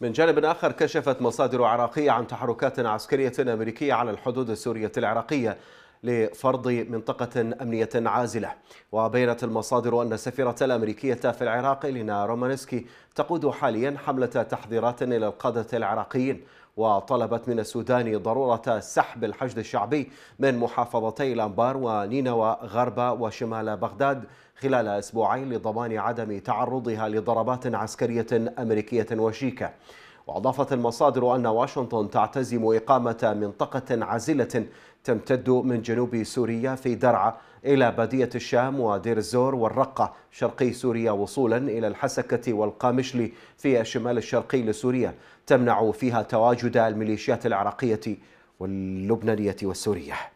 من جانب آخر كشفت مصادر عراقية عن تحركات عسكرية أمريكية على الحدود السورية العراقية لفرض منطقة أمنية عازلة وبينت المصادر أن السفيرة الأمريكية في العراق إلينا رومانسكي تقود حاليا حملة تحذيرات إلى القادة العراقيين وطلبت من السودان ضرورة سحب الحشد الشعبي من محافظتي الأنبار ونينوى غرب وشمال بغداد خلال أسبوعين لضمان عدم تعرضها لضربات عسكرية أمريكية وشيكة وأضافت المصادر أن واشنطن تعتزم إقامة منطقة عازلة تمتد من جنوب سوريا في درعا إلى بادية الشام ودير الزور والرقة شرقي سوريا وصولا إلى الحسكة والقامشلي في الشمال الشرقي لسوريا تمنع فيها تواجد الميليشيات العراقية واللبنانية والسورية